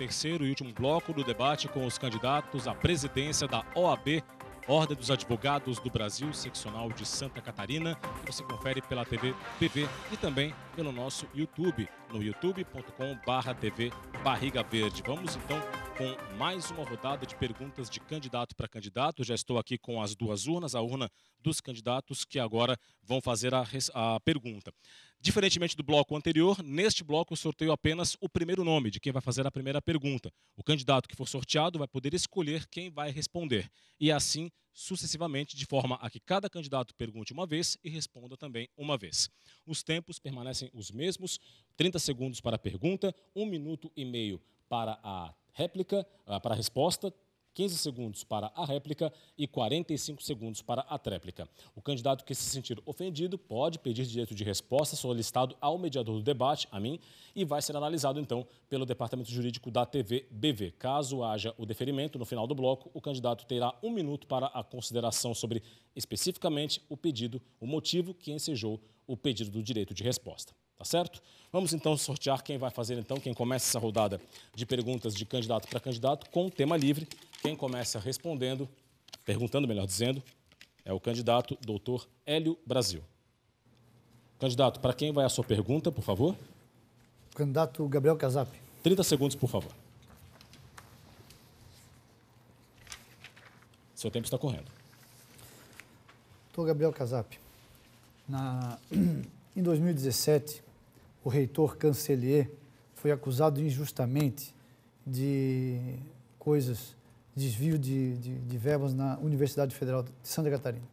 terceiro e último bloco do debate com os candidatos à presidência da OAB, Ordem dos Advogados do Brasil, seccional de Santa Catarina, que você confere pela TV PV e também pelo nosso YouTube, no youtube.com.br TV Barriga Verde. Vamos então com mais uma rodada de perguntas de candidato para candidato. Já estou aqui com as duas urnas, a urna dos candidatos que agora vão fazer a, a pergunta. Diferentemente do bloco anterior, neste bloco eu sorteio apenas o primeiro nome de quem vai fazer a primeira pergunta. O candidato que for sorteado vai poder escolher quem vai responder. E assim sucessivamente, de forma a que cada candidato pergunte uma vez e responda também uma vez. Os tempos permanecem os mesmos: 30 segundos para a pergunta, 1 minuto e meio para a réplica, ah, para a resposta, 15 segundos para a réplica e 45 segundos para a tréplica. O candidato que se sentir ofendido pode pedir direito de resposta solicitado ao mediador do debate, a mim, e vai ser analisado então pelo Departamento Jurídico da TV BV. Caso haja o deferimento no final do bloco, o candidato terá um minuto para a consideração sobre especificamente o pedido, o motivo que ensejou o pedido do direito de resposta. Tá certo? Vamos então sortear quem vai fazer então, quem começa essa rodada de perguntas de candidato para candidato com tema livre. Quem começa respondendo, perguntando, melhor dizendo, é o candidato doutor Hélio Brasil. Candidato, para quem vai a sua pergunta, por favor? Candidato Gabriel Casap. 30 segundos, por favor. Seu tempo está correndo. Doutor Gabriel Casap, na... em 2017, o reitor Cancelier foi acusado injustamente de coisas desvio de, de, de verbas na Universidade Federal de Santa Catarina.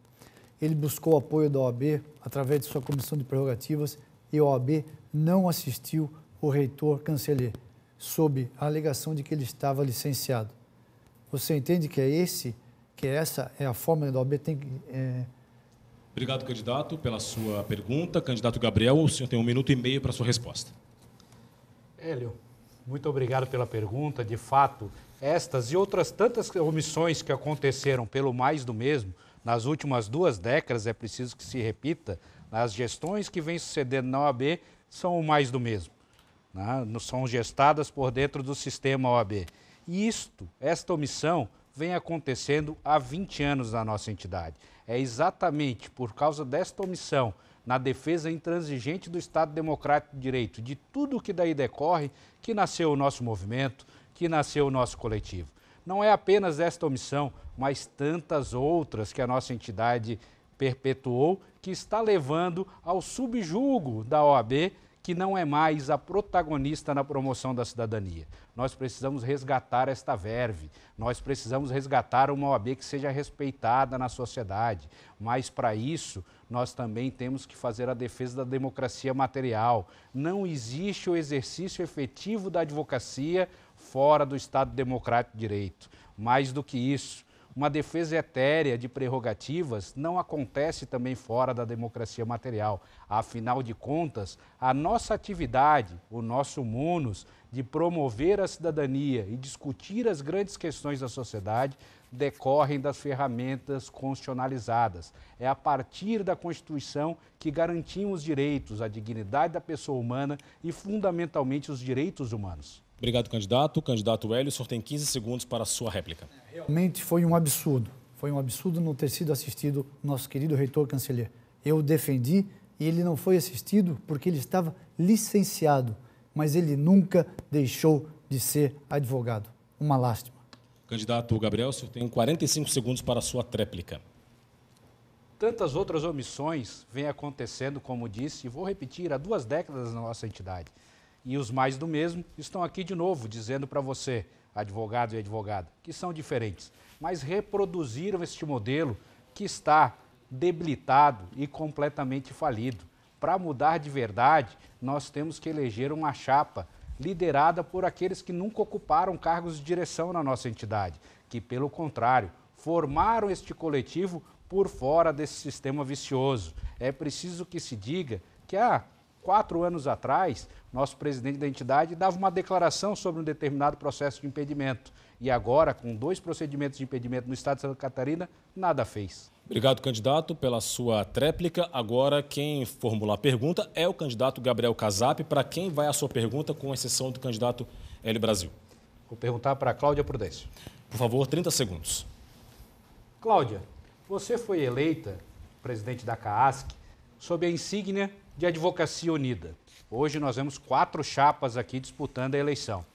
Ele buscou apoio da OAB através de sua comissão de prerrogativas e a OAB não assistiu o reitor Canceler, sob a alegação de que ele estava licenciado. Você entende que é esse, que é essa é a forma da OAB tem que... É... Obrigado, candidato, pela sua pergunta. Candidato Gabriel, o senhor tem um minuto e meio para a sua resposta. Hélio, muito obrigado pela pergunta. De fato, estas e outras tantas omissões que aconteceram pelo mais do mesmo nas últimas duas décadas, é preciso que se repita, nas gestões que vêm sucedendo na OAB são o mais do mesmo. Né? São gestadas por dentro do sistema OAB. E isto, esta omissão, vem acontecendo há 20 anos na nossa entidade. É exatamente por causa desta omissão na defesa intransigente do Estado Democrático de Direito, de tudo o que daí decorre, que nasceu o nosso movimento, que nasceu o nosso coletivo. Não é apenas esta omissão, mas tantas outras que a nossa entidade perpetuou, que está levando ao subjugo da OAB que não é mais a protagonista na promoção da cidadania. Nós precisamos resgatar esta verve, nós precisamos resgatar uma OAB que seja respeitada na sociedade, mas para isso nós também temos que fazer a defesa da democracia material. Não existe o exercício efetivo da advocacia fora do Estado Democrático de Direito. Mais do que isso, uma defesa etérea de prerrogativas não acontece também fora da democracia material. Afinal de contas, a nossa atividade, o nosso munus de promover a cidadania e discutir as grandes questões da sociedade decorrem das ferramentas constitucionalizadas. É a partir da Constituição que garantimos direitos, a dignidade da pessoa humana e, fundamentalmente, os direitos humanos. Obrigado, candidato. Candidato Hélio, o senhor tem 15 segundos para a sua réplica. Realmente foi um absurdo. Foi um absurdo não ter sido assistido nosso querido reitor canceler. Eu defendi e ele não foi assistido porque ele estava licenciado, mas ele nunca deixou de ser advogado. Uma lástima. Candidato Gabriel, o senhor tem 45 segundos para a sua tréplica. Tantas outras omissões vêm acontecendo, como disse, e vou repetir, há duas décadas na nossa entidade e os mais do mesmo estão aqui de novo dizendo para você, advogado e advogada, que são diferentes, mas reproduziram este modelo que está debilitado e completamente falido. Para mudar de verdade, nós temos que eleger uma chapa liderada por aqueles que nunca ocuparam cargos de direção na nossa entidade, que, pelo contrário, formaram este coletivo por fora desse sistema vicioso. É preciso que se diga que a ah, quatro anos atrás, nosso presidente da entidade dava uma declaração sobre um determinado processo de impedimento. E agora, com dois procedimentos de impedimento no estado de Santa Catarina, nada fez. Obrigado, candidato, pela sua tréplica. Agora, quem formular a pergunta é o candidato Gabriel Casap. Para quem vai a sua pergunta, com exceção do candidato L Brasil? Vou perguntar para a Cláudia Prudêncio. Por favor, 30 segundos. Cláudia, você foi eleita presidente da CAASC sob a insígnia de Advocacia Unida. Hoje nós vemos quatro chapas aqui disputando a eleição.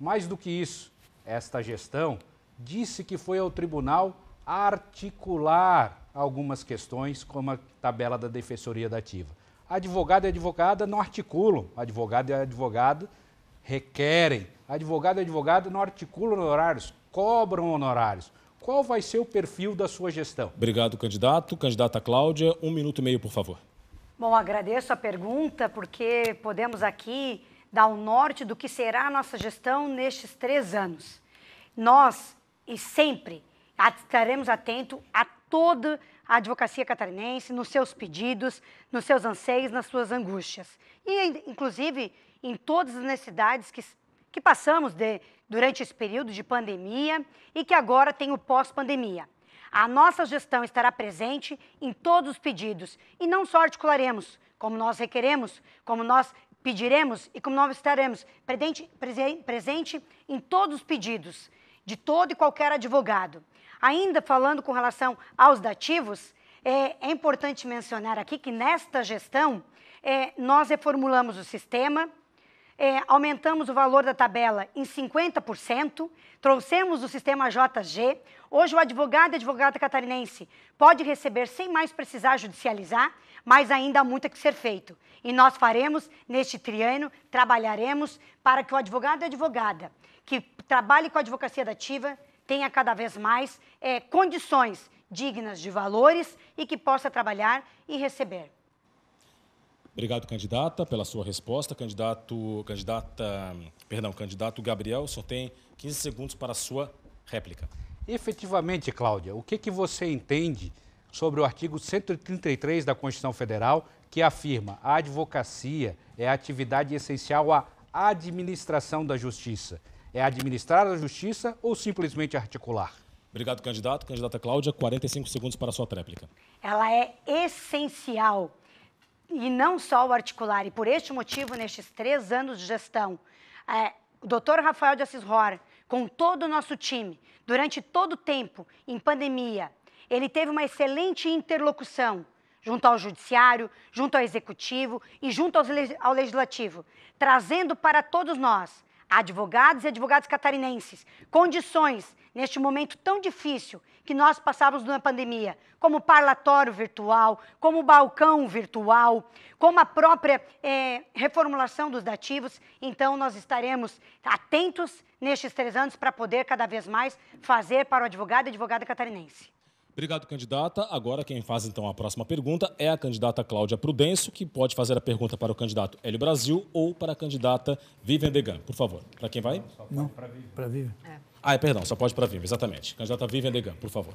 Mais do que isso, esta gestão disse que foi ao tribunal articular algumas questões, como a tabela da Defensoria da Ativa. Advogado e advogada não articulam, advogado e advogada requerem, advogado e advogada não articulam honorários, cobram honorários. Qual vai ser o perfil da sua gestão? Obrigado, candidato. Candidata Cláudia, um minuto e meio, por favor. Bom, agradeço a pergunta, porque podemos aqui dar o um norte do que será a nossa gestão nestes três anos. Nós, e sempre, estaremos atentos a toda a advocacia catarinense, nos seus pedidos, nos seus anseios, nas suas angústias. E, inclusive, em todas as necessidades que, que passamos de, durante esse período de pandemia e que agora tem o pós-pandemia. A nossa gestão estará presente em todos os pedidos e não só articularemos, como nós requeremos, como nós pediremos e como nós estaremos presente, presente em todos os pedidos de todo e qualquer advogado. Ainda falando com relação aos dativos, é, é importante mencionar aqui que nesta gestão é, nós reformulamos o sistema, é, aumentamos o valor da tabela em 50%, trouxemos o sistema JG. Hoje, o advogado e advogada catarinense pode receber sem mais precisar judicializar, mas ainda há muito a que ser feito. E nós faremos, neste triano trabalharemos para que o advogado e advogada que trabalhe com a advocacia dativa tenha cada vez mais é, condições dignas de valores e que possa trabalhar e receber. Obrigado, candidata, pela sua resposta. Candidato, candidata, perdão, candidato Gabriel, só tem 15 segundos para a sua réplica. Efetivamente, Cláudia, o que, que você entende sobre o artigo 133 da Constituição Federal, que afirma a advocacia é a atividade essencial à administração da justiça? É administrar a justiça ou simplesmente articular? Obrigado, candidato. Candidata Cláudia, 45 segundos para a sua réplica. Ela é essencial e não só o articular. E por este motivo, nestes três anos de gestão, é, o doutor Rafael de Assis Rora, com todo o nosso time, durante todo o tempo, em pandemia, ele teve uma excelente interlocução junto ao Judiciário, junto ao Executivo e junto ao Legislativo, trazendo para todos nós, advogados e advogadas catarinenses, condições, neste momento tão difícil que nós passávamos na pandemia, como parlatório virtual, como balcão virtual, como a própria é, reformulação dos dativos. Então, nós estaremos atentos nestes três anos para poder cada vez mais fazer para o advogado e advogada catarinense. Obrigado, candidata. Agora quem faz então a próxima pergunta é a candidata Cláudia Prudêncio, que pode fazer a pergunta para o candidato Hélio Brasil ou para a candidata Vivian Degan. Por favor, para quem vai? Não, para Vivian. Vivian. É. Ah, é, perdão, só pode para Vivian, exatamente. Candidata Vivian Degan, por favor.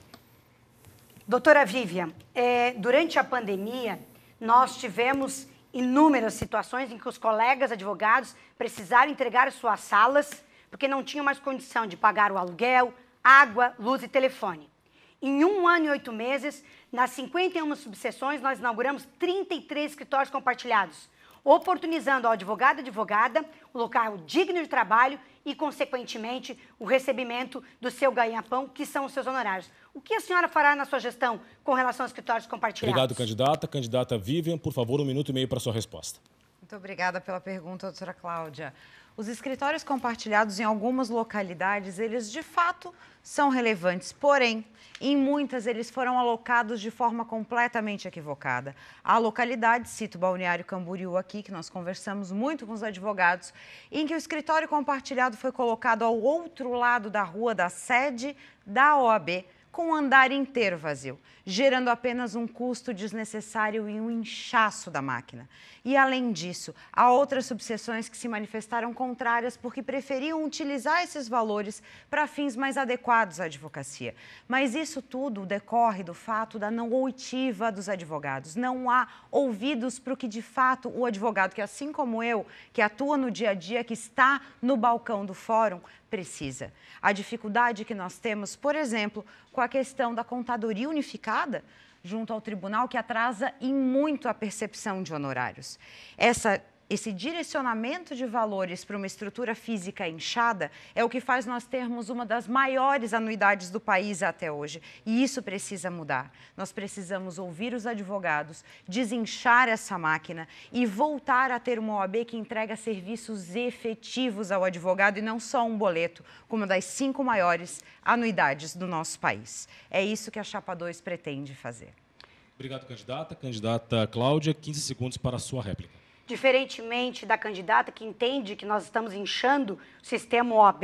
Doutora Vivian, é, durante a pandemia, nós tivemos inúmeras situações em que os colegas advogados precisaram entregar suas salas porque não tinham mais condição de pagar o aluguel, água, luz e telefone. Em um ano e oito meses, nas 51 subseções, nós inauguramos 33 escritórios compartilhados, oportunizando ao advogado e advogada o local digno de trabalho e, consequentemente, o recebimento do seu ganha-pão, que são os seus honorários. O que a senhora fará na sua gestão com relação aos escritórios compartilhados? Obrigado, candidata. Candidata Vivian, por favor, um minuto e meio para a sua resposta. Muito obrigada pela pergunta, doutora Cláudia. Os escritórios compartilhados em algumas localidades, eles de fato são relevantes, porém, em muitas eles foram alocados de forma completamente equivocada. A localidade, cito Balneário Camboriú aqui, que nós conversamos muito com os advogados, em que o escritório compartilhado foi colocado ao outro lado da rua da sede da OAB com o andar inteiro vazio, gerando apenas um custo desnecessário e um inchaço da máquina. E além disso, há outras subseções que se manifestaram contrárias porque preferiam utilizar esses valores para fins mais adequados à advocacia. Mas isso tudo decorre do fato da não oitiva dos advogados. Não há ouvidos para o que de fato o advogado, que assim como eu, que atua no dia a dia, que está no balcão do fórum, precisa. A dificuldade que nós temos, por exemplo, com a questão da contadoria unificada junto ao tribunal, que atrasa em muito a percepção de honorários. Essa esse direcionamento de valores para uma estrutura física inchada é o que faz nós termos uma das maiores anuidades do país até hoje. E isso precisa mudar. Nós precisamos ouvir os advogados, desinchar essa máquina e voltar a ter uma OAB que entrega serviços efetivos ao advogado e não só um boleto, como das cinco maiores anuidades do nosso país. É isso que a Chapa 2 pretende fazer. Obrigado, candidata. Candidata Cláudia, 15 segundos para a sua réplica. Diferentemente da candidata que entende que nós estamos inchando o sistema OAB,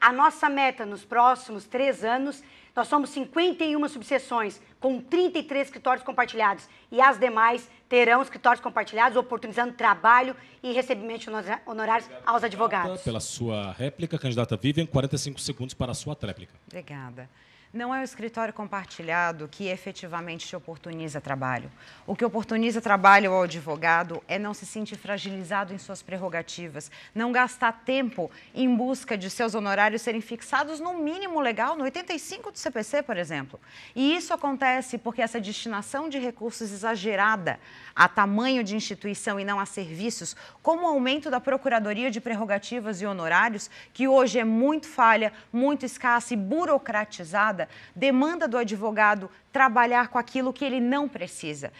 a nossa meta nos próximos três anos, nós somos 51 subseções com 33 escritórios compartilhados e as demais terão escritórios compartilhados, oportunizando trabalho e recebimento de honorários Obrigado, aos advogados. Pela sua réplica, candidata Vivian, 45 segundos para a sua tréplica. Obrigada. Não é o escritório compartilhado que efetivamente te oportuniza trabalho. O que oportuniza trabalho ao advogado é não se sentir fragilizado em suas prerrogativas, não gastar tempo em busca de seus honorários serem fixados no mínimo legal, no 85 do CPC, por exemplo. E isso acontece porque essa destinação de recursos exagerada a tamanho de instituição e não a serviços, como o aumento da Procuradoria de Prerrogativas e Honorários, que hoje é muito falha, muito escassa e burocratizada, demanda do advogado trabalhar com aquilo que ele não precisa,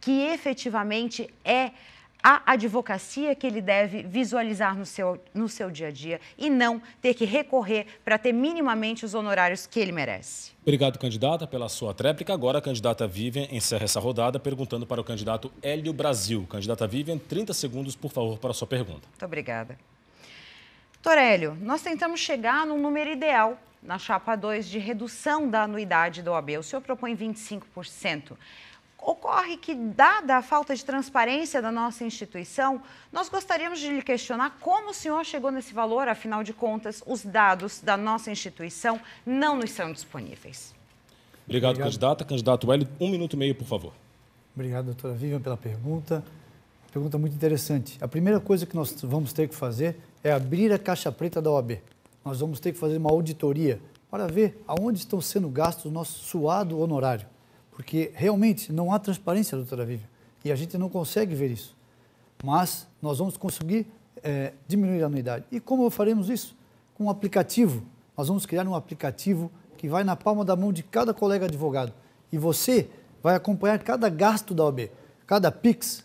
que efetivamente é a advocacia que ele deve visualizar no seu, no seu dia a dia e não ter que recorrer para ter minimamente os honorários que ele merece. Obrigado, candidata, pela sua tréplica. Agora, a candidata Vivian encerra essa rodada perguntando para o candidato Hélio Brasil. Candidata Vivian, 30 segundos, por favor, para a sua pergunta. Muito obrigada. Torélio, nós tentamos chegar num número ideal na chapa 2 de redução da anuidade da OAB. O senhor propõe 25%. Ocorre que, dada a falta de transparência da nossa instituição, nós gostaríamos de lhe questionar como o senhor chegou nesse valor, afinal de contas, os dados da nossa instituição não nos são disponíveis. Obrigado, Obrigado. candidata. Candidato Wellington, um minuto e meio, por favor. Obrigado, doutora Vivian, pela pergunta. Pergunta muito interessante. A primeira coisa que nós vamos ter que fazer é abrir a caixa preta da OAB nós vamos ter que fazer uma auditoria para ver aonde estão sendo gastos o nosso suado honorário. Porque realmente não há transparência, doutora Vivian, e a gente não consegue ver isso. Mas nós vamos conseguir é, diminuir a anuidade. E como faremos isso? Com um aplicativo. Nós vamos criar um aplicativo que vai na palma da mão de cada colega advogado. E você vai acompanhar cada gasto da OAB, cada PIX,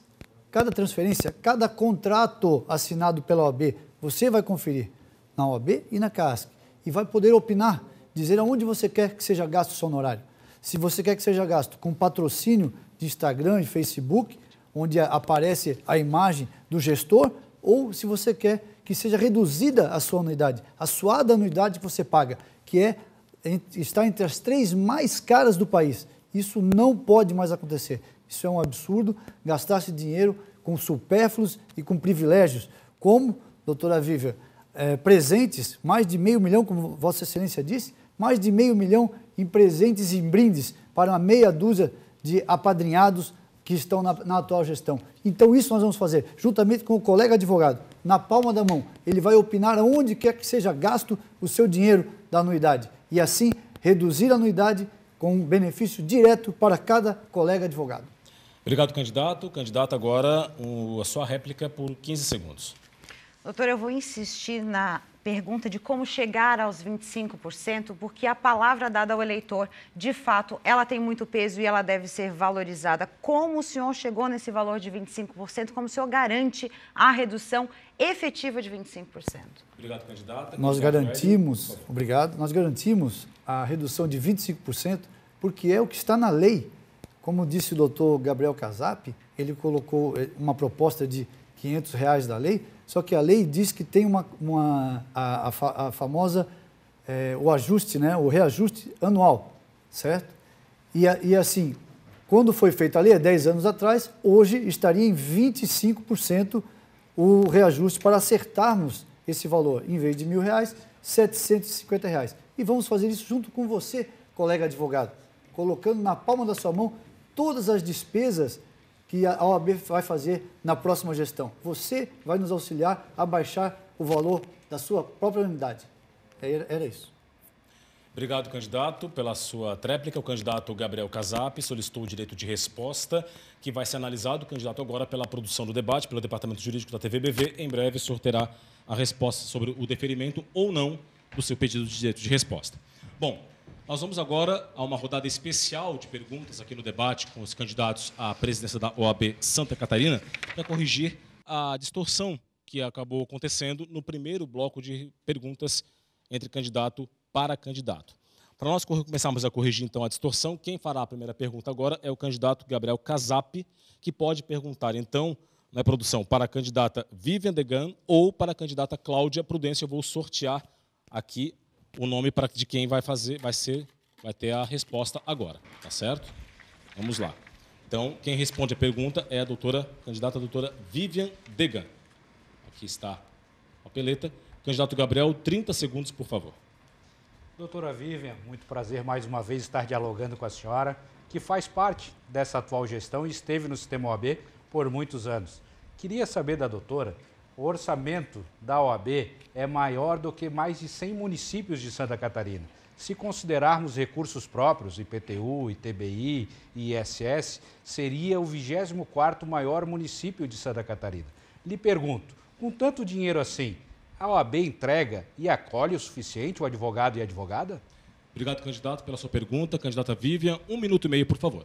cada transferência, cada contrato assinado pela OAB. Você vai conferir na OAB e na CASC. E vai poder opinar, dizer aonde você quer que seja gasto o seu honorário. Se você quer que seja gasto com patrocínio de Instagram e Facebook, onde aparece a imagem do gestor, ou se você quer que seja reduzida a sua anuidade, a suada anuidade que você paga, que é, está entre as três mais caras do país. Isso não pode mais acontecer. Isso é um absurdo, gastar-se dinheiro com supérfluos e com privilégios, como, doutora Vívia, é, presentes, mais de meio milhão, como Vossa Excelência disse, mais de meio milhão em presentes e em brindes para uma meia dúzia de apadrinhados que estão na, na, atual gestão. Então, isso nós vamos fazer, juntamente com o colega advogado, na palma da mão. Ele vai opinar aonde quer que seja gasto o seu dinheiro da anuidade. E assim, reduzir a anuidade com um benefício direto para cada colega advogado. Obrigado, candidato. Candidato, agora o, a sua réplica por 15 segundos. Doutora, eu vou insistir na pergunta de como chegar aos 25%, porque a palavra dada ao eleitor, de fato, ela tem muito peso e ela deve ser valorizada. Como o senhor chegou nesse valor de 25%? Como o senhor garante a redução efetiva de 25%? Obrigado, candidata. Nós garantimos, obrigado, nós garantimos a redução de 25%, porque é o que está na lei. Como disse o doutor Gabriel Casap, ele colocou eh, uma proposta de 500 reais da lei, só que a lei diz que tem uma, uma a, a, a, famosa é, o ajuste, né, o reajuste anual, certo? E, e assim, quando foi feita a lei, há 10 anos atrás, hoje estaria em 25% o reajuste para acertarmos esse valor, em vez de mil reais, 750 reais. E vamos fazer isso junto com você, colega advogado, colocando na palma da sua mão todas as despesas que a OAB vai fazer na próxima gestão. Você vai nos auxiliar a baixar o valor da sua própria unidade. É, era isso. Obrigado, candidato, pela sua tréplica. O candidato Gabriel Casap solicitou o direito de resposta, que vai ser analisado, o candidato, agora pela produção do debate, pelo Departamento Jurídico da TVBV. Em breve sorterá a resposta sobre o deferimento ou não do seu pedido de direito de resposta. Bom, nós vamos agora a uma rodada especial de perguntas aqui no debate com os candidatos à presidência da OAB Santa Catarina para corrigir a distorção que acabou acontecendo no primeiro bloco de perguntas entre candidato para candidato. Para nós começarmos a corrigir então a distorção, quem fará a primeira pergunta agora é o candidato Gabriel Casap, que pode perguntar então na produção para a candidata Vivian Degan ou para a candidata Cláudia Prudência. Eu vou sortear aqui o nome para de quem vai fazer, vai ser, vai ter a resposta agora, tá certo? Vamos lá. Então, quem responde a pergunta é a doutora, candidata a doutora Vivian Degan. Aqui está a peleta. Candidato Gabriel, 30 segundos, por favor. Doutora Vivian, muito prazer mais uma vez estar dialogando com a senhora, que faz parte dessa atual gestão e esteve no sistema OAB por muitos anos. Queria saber da doutora o orçamento da OAB é maior do que mais de 100 municípios de Santa Catarina. Se considerarmos recursos próprios, IPTU, ITBI e ISS, seria o 24º maior município de Santa Catarina. Lhe pergunto, com tanto dinheiro assim, a OAB entrega e acolhe o suficiente o advogado e a advogada? Obrigado, candidato, pela sua pergunta. Candidata Vivian, um minuto e meio, por favor.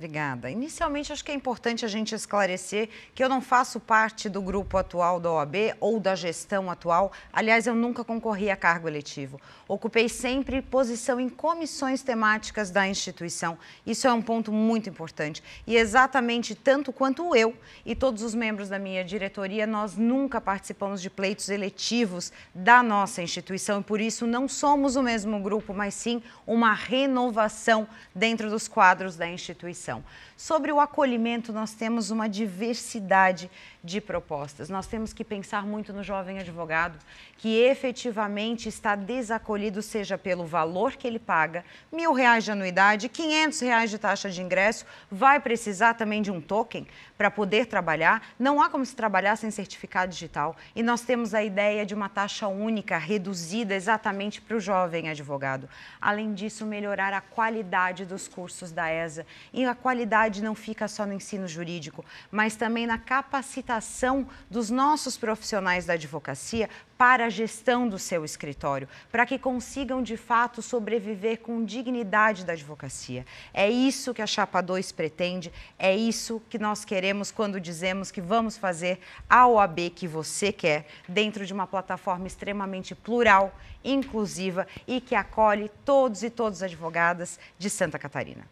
Obrigada. Inicialmente, acho que é importante a gente esclarecer que eu não faço parte do grupo atual da OAB ou da gestão atual. Aliás, eu nunca concorri a cargo eletivo. Ocupei sempre posição em comissões temáticas da instituição. Isso é um ponto muito importante. E exatamente tanto quanto eu e todos os membros da minha diretoria, nós nunca participamos de pleitos eletivos da nossa instituição e por isso não somos o mesmo grupo, mas sim uma renovação dentro dos quadros da instituição então. Sobre o acolhimento, nós temos uma diversidade de propostas. Nós temos que pensar muito no jovem advogado que efetivamente está desacolhido, seja pelo valor que ele paga, mil reais de anuidade, quinhentos reais de taxa de ingresso, vai precisar também de um token para poder trabalhar. Não há como se trabalhar sem certificado digital. E nós temos a ideia de uma taxa única, reduzida exatamente para o jovem advogado. Além disso, melhorar a qualidade dos cursos da ESA e a qualidade não fica só no ensino jurídico, mas também na capacitação dos nossos profissionais da advocacia para a gestão do seu escritório, para que consigam de fato sobreviver com dignidade da advocacia. É isso que a Chapa 2 pretende, é isso que nós queremos quando dizemos que vamos fazer a OAB que você quer, dentro de uma plataforma extremamente plural, inclusiva e que acolhe todos e todas as advogadas de Santa Catarina.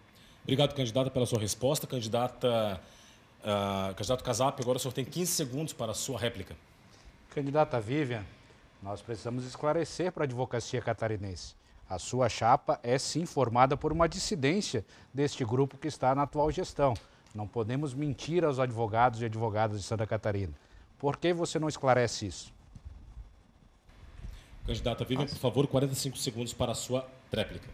Obrigado, candidata, pela sua resposta. Candidata, uh, candidato Casap, agora o senhor tem 15 segundos para a sua réplica. Candidata Vivian, nós precisamos esclarecer para a advocacia catarinense. A sua chapa é sim formada por uma dissidência deste grupo que está na atual gestão. Não podemos mentir aos advogados e advogadas de Santa Catarina. Por que você não esclarece isso? Candidata Vivian, por favor, 45 segundos para a sua réplica.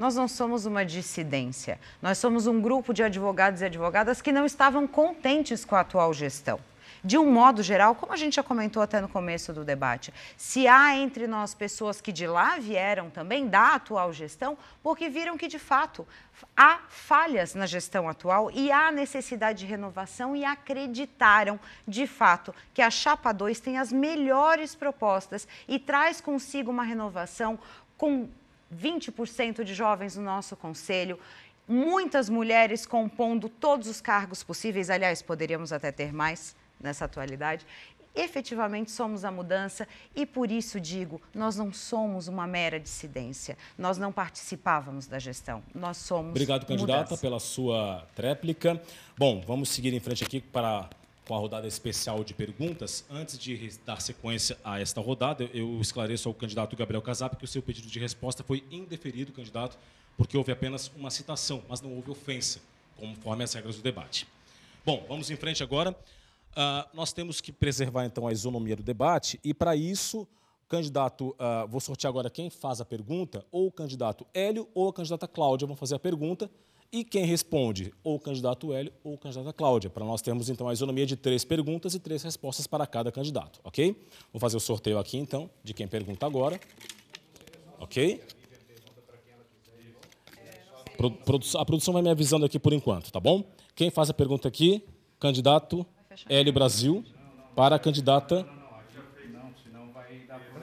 Nós não somos uma dissidência. Nós somos um grupo de advogados e advogadas que não estavam contentes com a atual gestão. De um modo geral, como a gente já comentou até no começo do debate, se há entre nós pessoas que de lá vieram também da atual gestão, porque viram que de fato há falhas na gestão atual e há necessidade de renovação e acreditaram de fato que a Chapa 2 tem as melhores propostas e traz consigo uma renovação com 20% de jovens no nosso conselho, muitas mulheres compondo todos os cargos possíveis, aliás, poderíamos até ter mais nessa atualidade. Efetivamente somos a mudança e por isso digo, nós não somos uma mera dissidência. Nós não participávamos da gestão. Nós somos. Obrigado, candidata, mudança. pela sua tréplica. Bom, vamos seguir em frente aqui para com a rodada especial de perguntas. Antes de dar sequência a esta rodada, eu esclareço ao candidato Gabriel Casap que o seu pedido de resposta foi indeferido, candidato, porque houve apenas uma citação, mas não houve ofensa, conforme as regras do debate. Bom, vamos em frente agora. Uh, nós temos que preservar, então, a isonomia do debate e, para isso, candidato, uh, vou sortear agora quem faz a pergunta, ou o candidato Hélio ou a candidata Cláudia vão fazer a pergunta. E quem responde? Ou o candidato Hélio ou o candidato Cláudia. Para nós termos, então, a isonomia de três perguntas e três respostas para cada candidato, ok? Vou fazer o sorteio aqui, então, de quem pergunta agora. Ok? A produção vai me avisando aqui por enquanto, tá bom? Quem faz a pergunta aqui? Candidato Hélio Brasil para a candidata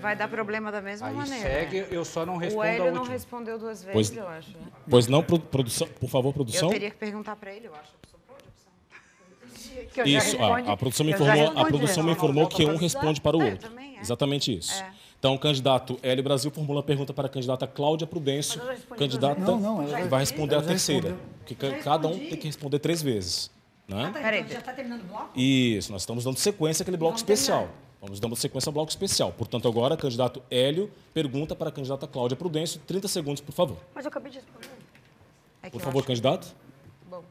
Vai dar problema da mesma Aí maneira. segue, eu só não respondo O a Hélio não respondeu duas vezes, Pois- eu acho. Pois não, produção, por favor, Eu produção. teria que perguntar para ele, eu acho. Isso, a produção me informou, a produção me informou que um responde para o é, outro. É. Exatamente isso. É. Então, o candidato Hélio Brasil formula a pergunta para a candidata Cláudia Prudêncio, candidata vai responder a terceira, porque cada um tem que responder três vezes, né? Ah, tá, então Peraí, já está terminando o bloco? Isso, nós estamos dando sequência àquele bloco especial. Vamos uma sequência ao bloco especial. Portanto, agora, candidato Hélio pergunta para a candidata Cláudia Prudêncio. 30 segundos, por favor. Mas eu acabei de responder. É por favor, acho... candidato. Bom.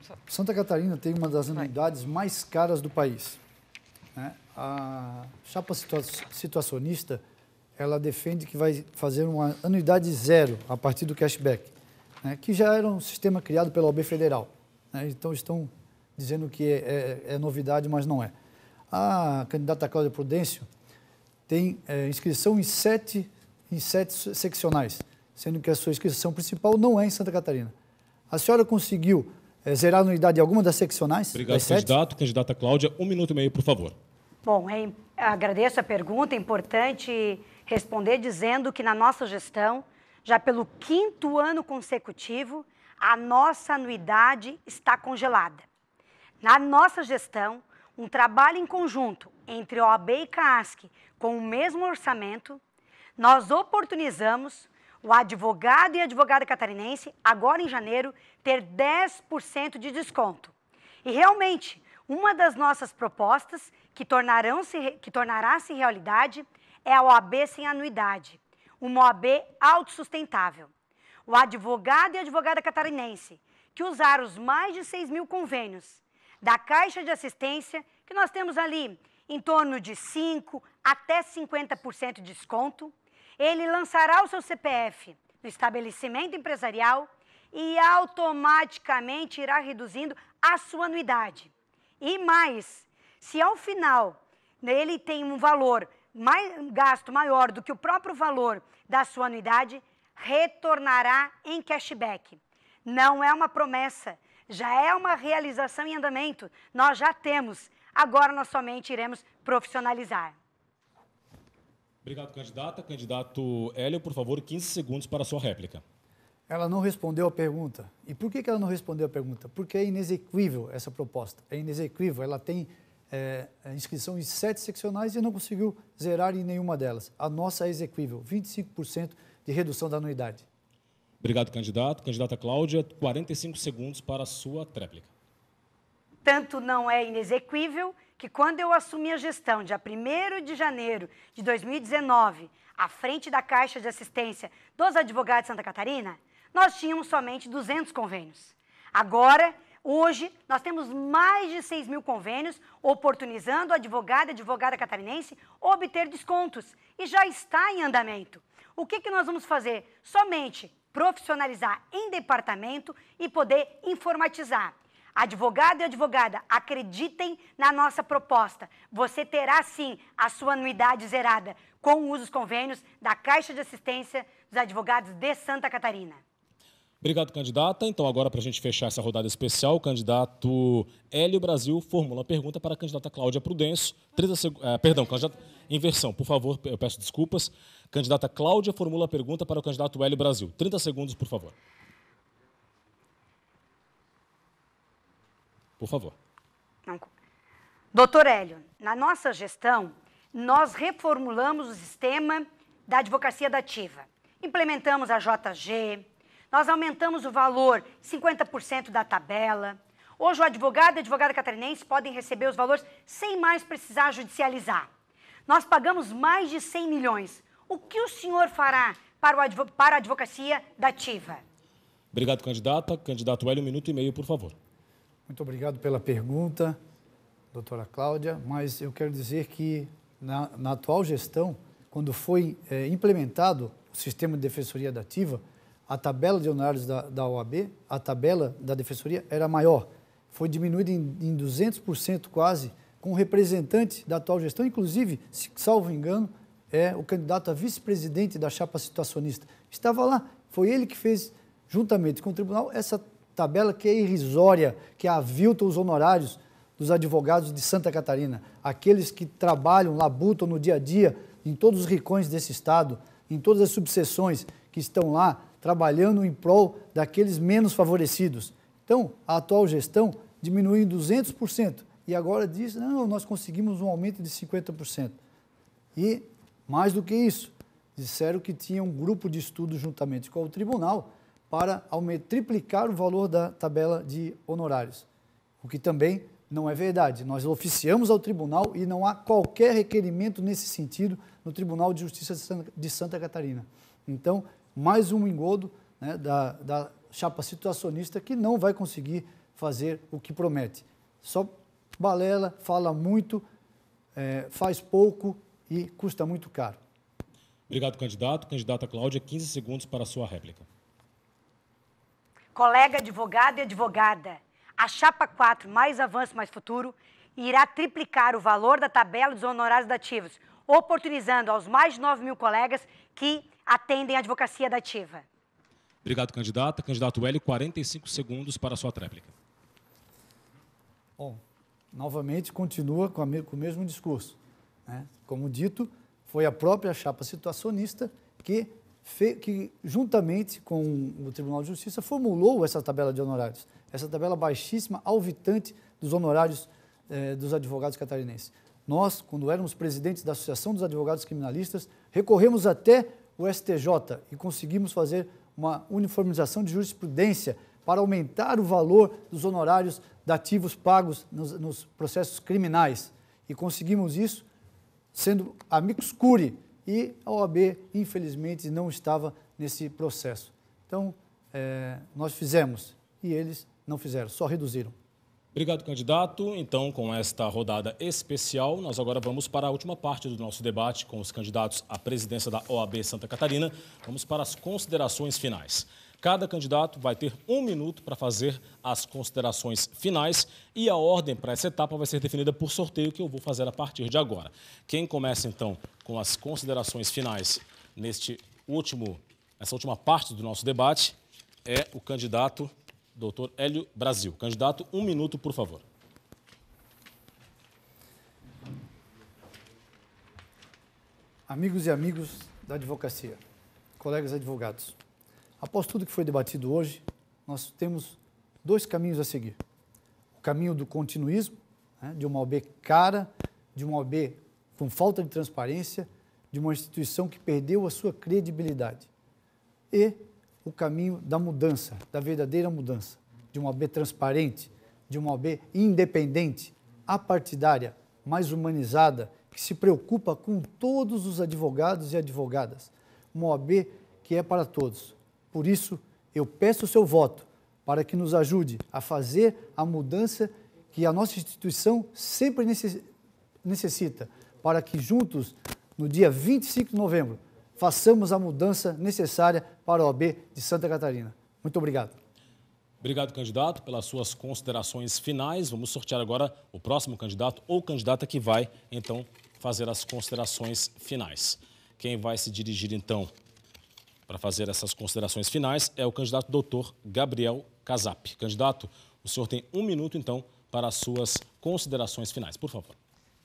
Só... Santa Catarina tem uma das anuidades mais caras do país. Né? A chapa situa situacionista ela defende que vai fazer uma anuidade zero a partir do cashback, né, que já era um sistema criado pela OB Federal. Né, então, estão dizendo que é, é, é novidade, mas não é. A candidata Cláudia Prudêncio tem é, inscrição em sete, em sete seccionais, sendo que a sua inscrição principal não é em Santa Catarina. A senhora conseguiu é, zerar a anuidade de alguma das seccionais? Obrigado, das candidato. Sete? Candidata Cláudia, um minuto e meio, por favor. Bom, é agradeço a pergunta. É importante responder dizendo que na nossa gestão, já pelo quinto ano consecutivo, a nossa anuidade está congelada. Na nossa gestão, um trabalho em conjunto entre OAB e CASC com o mesmo orçamento, nós oportunizamos o advogado e advogada catarinense, agora em janeiro, ter 10% de desconto. E realmente, uma das nossas propostas, que, tornarão-se, que tornará-se realidade, é a OAB sem anuidade, uma OAB autossustentável. O advogado e advogada catarinense, que usaram os mais de 6 mil convênios da Caixa de Assistência, que nós temos ali em torno de 5 até 50% de desconto. Ele lançará o seu CPF no estabelecimento empresarial e automaticamente irá reduzindo a sua anuidade. E mais, se ao final ele tem um valor mais, um gasto maior do que o próprio valor da sua anuidade, retornará em cashback. Não é uma promessa, já é uma realização em andamento. Nós já temos, agora nós somente iremos profissionalizar. Obrigado, candidata. Candidato Hélio, por favor, 15 segundos para a sua réplica. Ela não respondeu a pergunta. E por que ela não respondeu a pergunta? Porque é inexequível essa proposta. É inexequível. Ela tem é, inscrição em sete seccionais e não conseguiu zerar em nenhuma delas. A nossa é exequível, 25% de redução da anuidade. Obrigado, candidato. Candidata Cláudia, 45 segundos para a sua tréplica. Tanto não é inexequível que, quando eu assumi a gestão, dia 1 de janeiro de 2019, à frente da Caixa de Assistência dos Advogados de Santa Catarina, nós tínhamos somente 200 convênios. Agora, Hoje, nós temos mais de 6 mil convênios oportunizando o advogado e advogada catarinense obter descontos e já está em andamento. O que, que nós vamos fazer? Somente profissionalizar em departamento e poder informatizar. Advogado e advogada, acreditem na nossa proposta. Você terá sim a sua anuidade zerada com o uso dos convênios da Caixa de Assistência dos Advogados de Santa Catarina. Obrigado, candidata. Então, agora, para a gente fechar essa rodada especial, o candidato Hélio Brasil formula a pergunta para a candidata Cláudia Prudêncio. 30 seg... Eh, perdão, candidata. Inversão, por favor, eu peço desculpas. Candidata Cláudia formula a pergunta para o candidato Hélio Brasil. 30 segundos, por favor. Por favor. Não. Doutor Hélio, na nossa gestão, nós reformulamos o sistema da advocacia da TIVA. Implementamos a JG, nós aumentamos o valor 50% da tabela. Hoje, o advogado e a advogada catarinense podem receber os valores sem mais precisar judicializar. Nós pagamos mais de 100 milhões o que o senhor fará para, advo para a advocacia da TIVA? Obrigado, candidata. Candidato Hélio, um minuto e meio, por favor. Muito obrigado pela pergunta, doutora Cláudia, mas eu quero dizer que na, na atual gestão, quando foi é, implementado o sistema de defensoria da ativa, a tabela de honorários da, da OAB, a tabela da defensoria era maior. Foi diminuída em, em 200% quase, com o representante da atual gestão, inclusive, se, salvo engano, é o candidato a vice-presidente da chapa situacionista. Estava lá, foi ele que fez, juntamente com o tribunal, essa tabela que é irrisória, que é avilta os honorários dos advogados de Santa Catarina, aqueles que trabalham, labutam no dia a dia, em todos os ricões desse Estado, em todas as subseções que estão lá trabalhando em prol daqueles menos favorecidos. Então, a atual gestão diminuiu em 200% e agora diz, não, nós conseguimos um aumento de 50%. E mais do que isso, disseram que tinha um grupo de estudo juntamente com o tribunal para triplicar o valor da tabela de honorários, o que também não é verdade. Nós oficiamos ao tribunal e não há qualquer requerimento nesse sentido no Tribunal de Justiça de Santa Catarina. Então, mais um engodo né, da, da chapa situacionista que não vai conseguir fazer o que promete. Só balela, fala muito, é, faz pouco e custa muito caro. Obrigado, candidato. Candidata Cláudia, 15 segundos para a sua réplica. Colega advogado e advogada, a Chapa 4, Mais Avanço, Mais Futuro, irá triplicar o valor da tabela dos honorários dativos, oportunizando aos mais de 9 mil colegas que atendem a advocacia dativa. Obrigado, candidata. Candidato L, 45 segundos para a sua réplica. Bom, novamente continua com, a, com o mesmo discurso. Né? Como dito, foi a própria chapa situacionista que, que, juntamente com o Tribunal de Justiça, formulou essa tabela de honorários, essa tabela baixíssima, alvitante dos honorários eh, dos advogados catarinenses. Nós, quando éramos presidentes da Associação dos Advogados Criminalistas, recorremos até o STJ e conseguimos fazer uma uniformização de jurisprudência para aumentar o valor dos honorários dativos pagos nos, nos processos criminais. E conseguimos isso sendo amicus curi, e a OAB, infelizmente, não estava nesse processo. Então, é, nós fizemos e eles não fizeram, só reduziram. Obrigado, candidato. Então, com esta rodada especial, nós agora vamos para a última parte do nosso debate com os candidatos à presidência da OAB Santa Catarina. Vamos para as considerações finais. Cada candidato vai ter um minuto para fazer as considerações finais e a ordem para essa etapa vai ser definida por sorteio que eu vou fazer a partir de agora. Quem começa então com as considerações finais neste último, essa última parte do nosso debate é o candidato Dr. Hélio Brasil. Candidato, um minuto, por favor. Amigos e amigos da advocacia, colegas advogados. Após tudo que foi debatido hoje, nós temos dois caminhos a seguir. O caminho do continuismo, né, de uma OB cara, de uma OB com falta de transparência, de uma instituição que perdeu a sua credibilidade. E o caminho da mudança, da verdadeira mudança, de uma OB transparente, de uma OB independente, apartidária, mais humanizada, que se preocupa com todos os advogados e advogadas. Uma OAB que é para todos, por isso, eu peço o seu voto para que nos ajude a fazer a mudança que a nossa instituição sempre necessita, para que juntos, no dia 25 de novembro, façamos a mudança necessária para a OAB de Santa Catarina. Muito obrigado. Obrigado, candidato, pelas suas considerações finais. Vamos sortear agora o próximo candidato ou candidata que vai, então, fazer as considerações finais. Quem vai se dirigir, então, para fazer essas considerações finais é o candidato doutor Gabriel Casap. Candidato, o senhor tem um minuto, então, para as suas considerações finais. Por favor.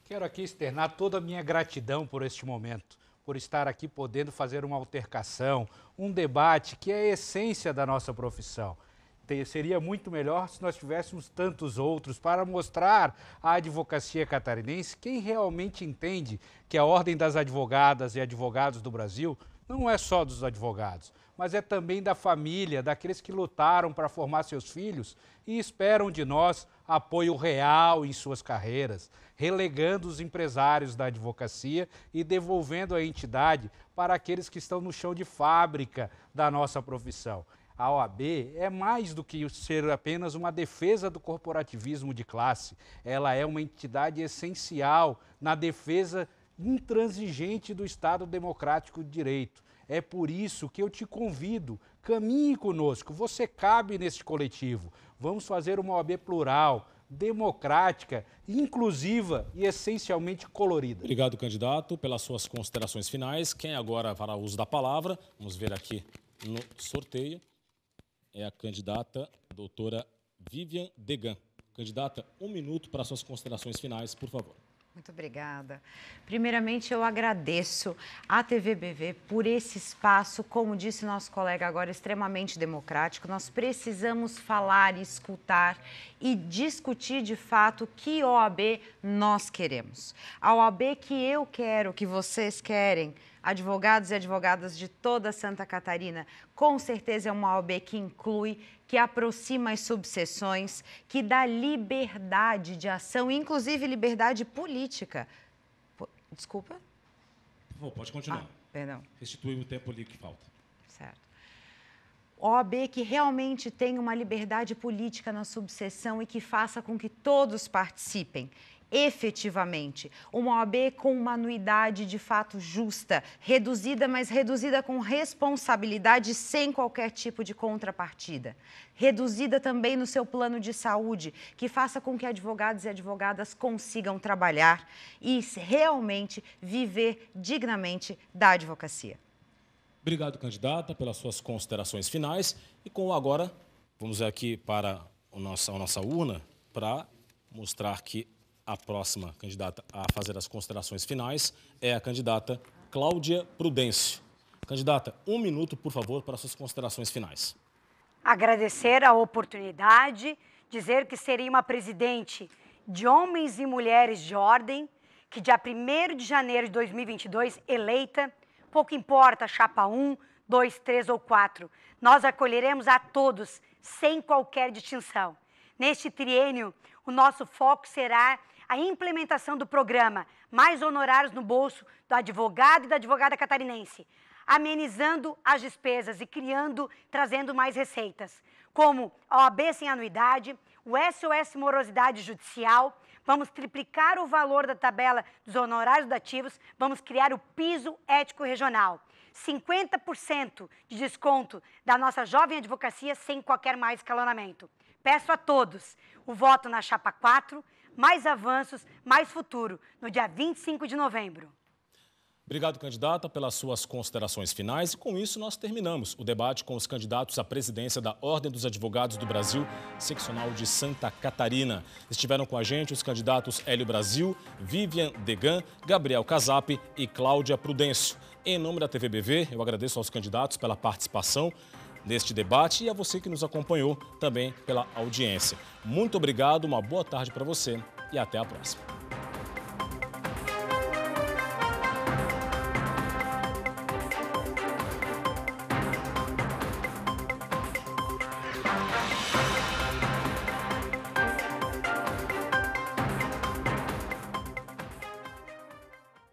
Quero aqui externar toda a minha gratidão por este momento, por estar aqui podendo fazer uma altercação, um debate que é a essência da nossa profissão seria muito melhor se nós tivéssemos tantos outros para mostrar à advocacia catarinense quem realmente entende que a Ordem das Advogadas e Advogados do Brasil não é só dos advogados, mas é também da família, daqueles que lutaram para formar seus filhos e esperam de nós apoio real em suas carreiras, relegando os empresários da advocacia e devolvendo a entidade para aqueles que estão no chão de fábrica da nossa profissão. A OAB é mais do que ser apenas uma defesa do corporativismo de classe. Ela é uma entidade essencial na defesa intransigente do Estado Democrático de Direito. É por isso que eu te convido, caminhe conosco, você cabe nesse coletivo. Vamos fazer uma OAB plural, democrática, inclusiva e essencialmente colorida. Obrigado, candidato, pelas suas considerações finais. Quem agora fará uso da palavra, vamos ver aqui no sorteio, é a candidata doutora Vivian Degan. Candidata, um minuto para suas considerações finais, por favor. Muito obrigada. Primeiramente, eu agradeço à TVBV por esse espaço, como disse nosso colega agora, extremamente democrático. Nós precisamos falar, escutar e discutir de fato que OAB nós queremos. A OAB que eu quero, que vocês querem, advogados e advogadas de toda Santa Catarina. Com certeza é uma OAB que inclui, que aproxima as subseções, que dá liberdade de ação, inclusive liberdade política. Desculpa? Bom, pode continuar. Ah, perdão. Restitui o tempo ali que falta. Certo. OAB que realmente tenha uma liberdade política na subseção e que faça com que todos participem efetivamente. Uma OAB com uma anuidade de fato justa, reduzida, mas reduzida com responsabilidade, sem qualquer tipo de contrapartida. Reduzida também no seu plano de saúde, que faça com que advogados e advogadas consigam trabalhar e realmente viver dignamente da advocacia. Obrigado, candidata, pelas suas considerações finais. E com o agora, vamos aqui para a nossa, a nossa urna para mostrar que a próxima candidata a fazer as considerações finais é a candidata Cláudia Prudêncio. Candidata, um minuto, por favor, para suas considerações finais. Agradecer a oportunidade, dizer que seria uma presidente de homens e mulheres de ordem, que dia 1 de janeiro de 2022, eleita, pouco importa chapa 1, 2, 3 ou 4, nós acolheremos a todos, sem qualquer distinção. Neste triênio, o nosso foco será a implementação do programa Mais Honorários no Bolso do advogado e da advogada catarinense, amenizando as despesas e criando, trazendo mais receitas, como a OAB sem anuidade, o SOS Morosidade Judicial, vamos triplicar o valor da tabela dos honorários dativos, vamos criar o piso ético regional. 50% de desconto da nossa jovem advocacia sem qualquer mais escalonamento. Peço a todos o voto na chapa 4 mais avanços, mais futuro, no dia 25 de novembro. Obrigado, candidata, pelas suas considerações finais. E com isso, nós terminamos o debate com os candidatos à presidência da Ordem dos Advogados do Brasil, seccional de Santa Catarina. Estiveram com a gente os candidatos Hélio Brasil, Vivian Degan, Gabriel Casap e Cláudia Prudêncio. Em nome da TVBV, eu agradeço aos candidatos pela participação neste debate e a você que nos acompanhou também pela audiência. Muito obrigado, uma boa tarde para você e até a próxima.